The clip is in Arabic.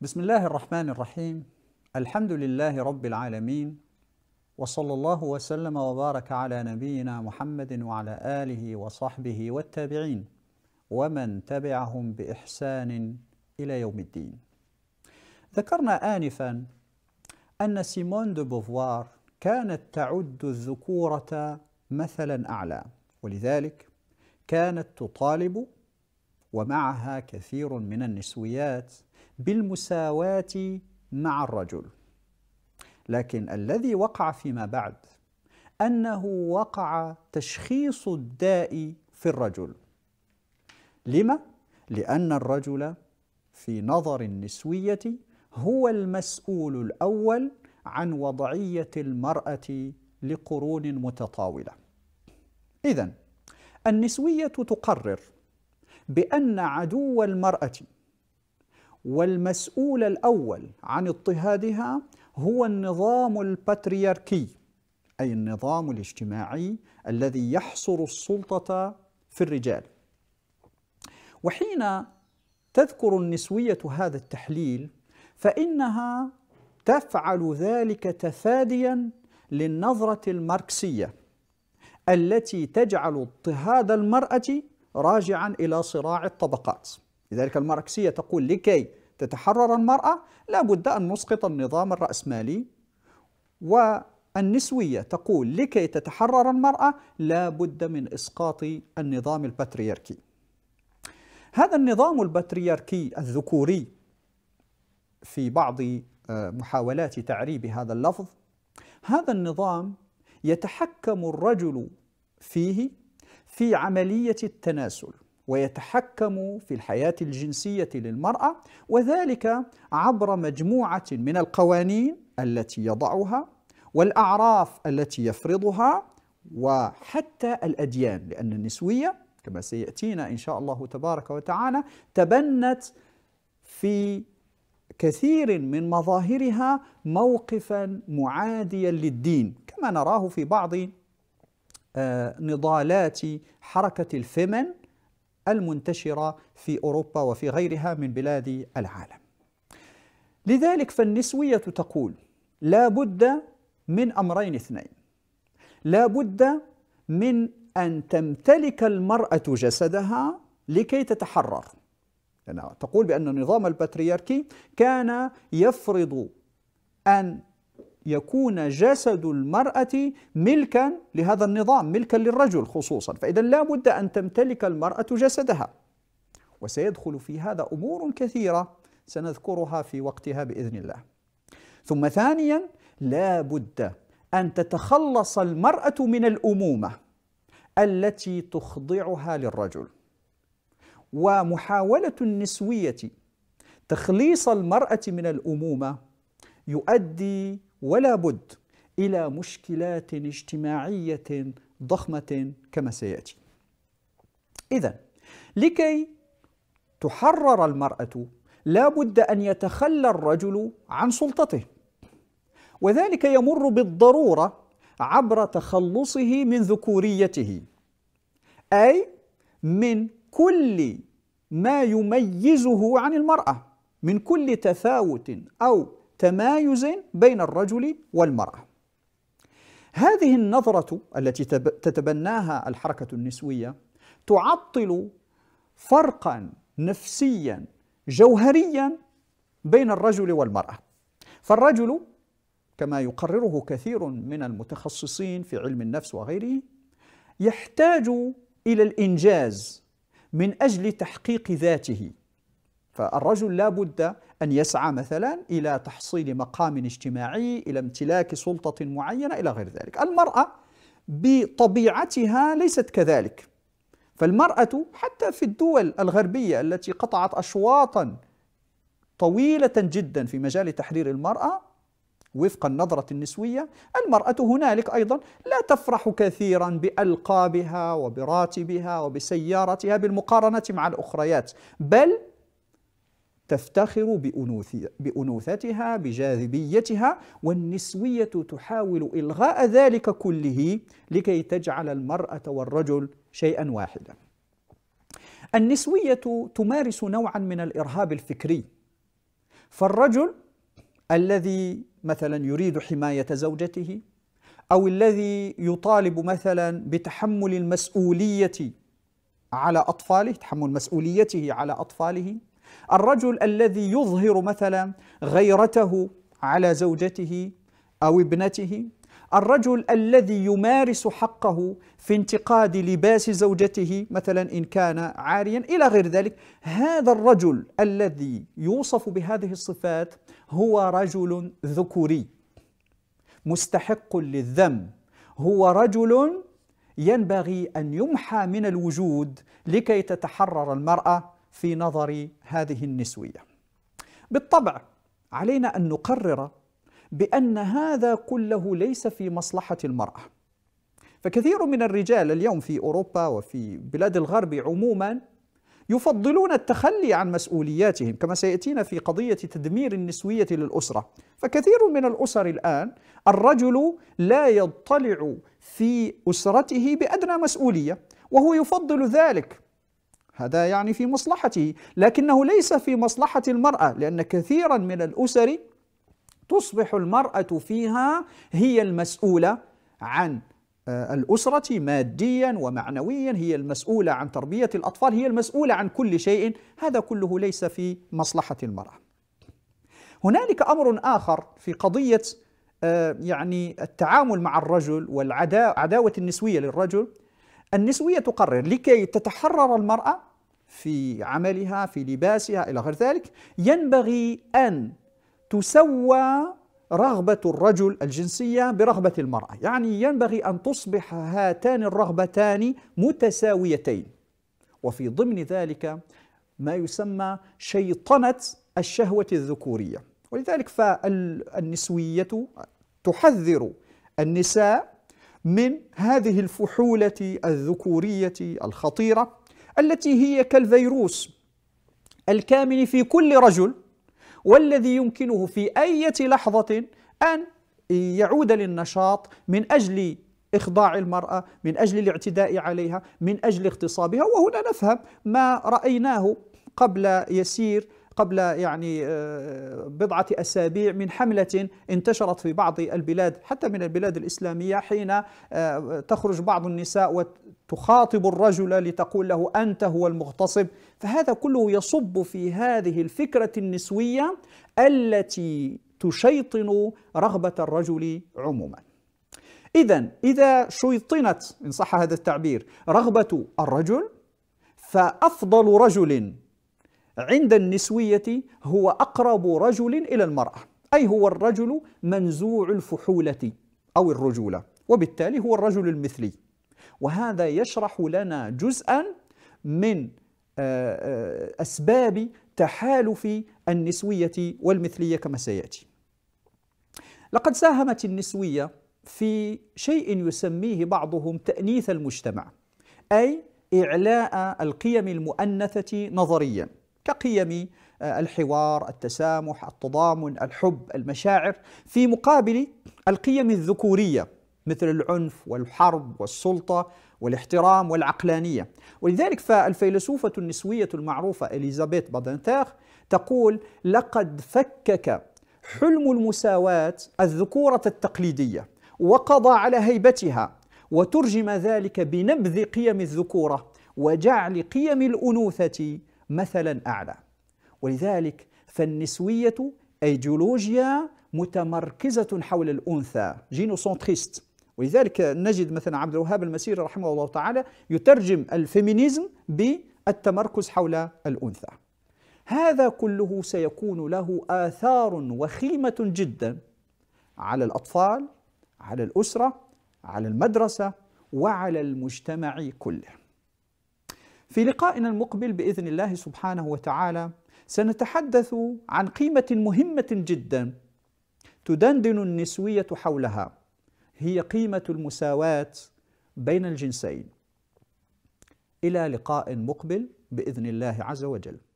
بسم الله الرحمن الرحيم الحمد لله رب العالمين وصلى الله وسلم وبارك على نبينا محمد وعلى آله وصحبه والتابعين ومن تبعهم بإحسان إلى يوم الدين ذكرنا آنفا أن سيمون دو بوفوار كانت تعد الذكورة مثلا أعلى ولذلك كانت تطالب ومعها كثير من النسويات بالمساواة مع الرجل لكن الذي وقع فيما بعد أنه وقع تشخيص الداء في الرجل لما؟ لأن الرجل في نظر النسوية هو المسؤول الأول عن وضعية المرأة لقرون متطاولة. إذا النسوية تقرر بأن عدو المرأة والمسؤول الأول عن اضطهادها هو النظام الباترياركي أي النظام الاجتماعي الذي يحصر السلطة في الرجال وحين تذكر النسوية هذا التحليل فإنها تفعل ذلك تفاديا للنظرة الماركسية التي تجعل اضطهاد المرأة راجعا إلى صراع الطبقات لذلك الماركسية تقول لكي تتحرر المرأة لابد أن نسقط النظام الرأسمالي والنسوية تقول لكي تتحرر المرأة لابد من إسقاط النظام البترياركي هذا النظام البترياركي الذكوري في بعض آه، محاولات تعريب هذا اللفظ هذا النظام يتحكم الرجل فيه في عملية التناسل ويتحكم في الحياة الجنسية للمرأة وذلك عبر مجموعة من القوانين التي يضعها والأعراف التي يفرضها وحتى الأديان لأن النسوية كما سيأتينا إن شاء الله تبارك وتعالى تبنت في كثير من مظاهرها موقفا معاديا للدين كما نراه في بعض آه، نضالات حركة الفيمن المنتشرة في أوروبا وفي غيرها من بلاد العالم لذلك فالنسوية تقول لا بد من أمرين اثنين لا بد من أن تمتلك المرأة جسدها لكي تتحرر يعني تقول بأن النظام البطريركي كان يفرض أن يكون جسد المرأة ملكا لهذا النظام ملكا للرجل خصوصا فإذا لا بد أن تمتلك المرأة جسدها وسيدخل في هذا أمور كثيرة سنذكرها في وقتها بإذن الله ثم ثانيا لا بد أن تتخلص المرأة من الأمومة التي تخضعها للرجل ومحاولة النسوية تخليص المرأة من الأمومة يؤدي ولا بد إلى مشكلات اجتماعية ضخمة كما سيأتي إذا لكي تحرر المرأة لا بد أن يتخلى الرجل عن سلطته وذلك يمر بالضرورة عبر تخلصه من ذكوريته أي من كل ما يميزه عن المرأة من كل تفاوت أو تمايز بين الرجل والمرأة هذه النظرة التي تتبناها الحركة النسوية تعطل فرقا نفسيا جوهريا بين الرجل والمرأة فالرجل كما يقرره كثير من المتخصصين في علم النفس وغيره يحتاج إلى الإنجاز من أجل تحقيق ذاته فالرجل لا بد أن يسعى مثلا إلى تحصيل مقام اجتماعي إلى امتلاك سلطة معينة إلى غير ذلك المرأة بطبيعتها ليست كذلك فالمرأة حتى في الدول الغربية التي قطعت أشواطا طويلة جدا في مجال تحرير المرأة وفق النظرة النسوية المرأة هنالك أيضا لا تفرح كثيرا بألقابها وبراتبها وبسيارتها بالمقارنة مع الأخريات بل تفتخر بأنوثتها بجاذبيتها والنسوية تحاول إلغاء ذلك كله لكي تجعل المرأة والرجل شيئا واحدا النسوية تمارس نوعا من الإرهاب الفكري فالرجل الذي مثلا يريد حماية زوجته أو الذي يطالب مثلا بتحمل المسؤولية على أطفاله تحمل مسؤوليته على أطفاله الرجل الذي يظهر مثلا غيرته على زوجته أو ابنته الرجل الذي يمارس حقه في انتقاد لباس زوجته مثلا ان كان عاريا الى غير ذلك هذا الرجل الذي يوصف بهذه الصفات هو رجل ذكوري مستحق للذم هو رجل ينبغي ان يمحى من الوجود لكي تتحرر المراه في نظر هذه النسويه بالطبع علينا ان نقرر بان هذا كله ليس في مصلحه المراه فكثير من الرجال اليوم في اوروبا وفي بلاد الغرب عموما يفضلون التخلي عن مسؤولياتهم كما سياتينا في قضيه تدمير النسويه للاسره فكثير من الاسر الان الرجل لا يضطلع في اسرته بادنى مسؤوليه وهو يفضل ذلك هذا يعني في مصلحته لكنه ليس في مصلحة المرأة لأن كثيرا من الأسر تصبح المرأة فيها هي المسؤولة عن آه، الأسرة ماديا ومعنويا هي المسؤولة عن تربية الأطفال هي المسؤولة عن كل شيء هذا كله ليس في مصلحة المرأة هنالك أمر آخر في قضية آه، يعني التعامل مع الرجل والعداوة النسوية للرجل النسوية تقرر لكي تتحرر المرأة في عملها في لباسها إلى غير ذلك ينبغي أن تسوى رغبة الرجل الجنسية برغبة المرأة يعني ينبغي أن تصبح هاتان الرغبتان متساويتين وفي ضمن ذلك ما يسمى شيطنة الشهوة الذكورية ولذلك فالنسوية تحذر النساء من هذه الفحولة الذكورية الخطيرة التي هي كالفيروس الكامن في كل رجل والذي يمكنه في أي لحظة أن يعود للنشاط من أجل إخضاع المرأة من أجل الاعتداء عليها من أجل اغتصابها وهنا نفهم ما رأيناه قبل يسير قبل يعني آه، بضعة أسابيع من حملة انتشرت في بعض البلاد حتى من البلاد الإسلامية حين آه، تخرج بعض النساء وتخاطب الرجل لتقول له أنت هو المغتصب فهذا كله يصب في هذه الفكرة النسوية التي تشيطن رغبة الرجل عموما إذا إذا شيطنت إن صح هذا التعبير رغبة الرجل فأفضل رجل عند النسوية هو أقرب رجل إلى المرأة أي هو الرجل منزوع الفحولة أو الرجولة وبالتالي هو الرجل المثلي وهذا يشرح لنا جزءا من آه، آه، أسباب تحالف النسوية والمثلية كما سيأتي لقد ساهمت النسوية في شيء يسميه بعضهم تأنيث المجتمع أي إعلاء القيم المؤنثة نظرياً كقيم آه، الحوار، التسامح، التضامن، الحب، المشاعر، في مقابل القيم الذكوريه مثل العنف والحرب والسلطه والاحترام والعقلانيه، ولذلك فالفيلسوفه النسويه المعروفه اليزابيث بادنتاخ تقول: لقد فكك حلم المساواه الذكوره التقليديه وقضى على هيبتها وترجم ذلك بنبذ قيم الذكوره وجعل قيم الانوثه مثلا أعلى ولذلك فالنسوية أي جيولوجيا متمركزة حول الأنثى جينو سنتريست ولذلك نجد مثلا عبد الوهاب المسيري رحمه الله تعالى يترجم الفيمينيزم بالتمركز حول الأنثى هذا كله سيكون له آثار وخيمة جدا على الأطفال على الأسرة على المدرسة وعلى المجتمع كله في لقائنا المقبل باذن الله سبحانه وتعالى سنتحدث عن قيمه مهمه جدا تدندن النسويه حولها هي قيمه المساواه بين الجنسين الى لقاء مقبل باذن الله عز وجل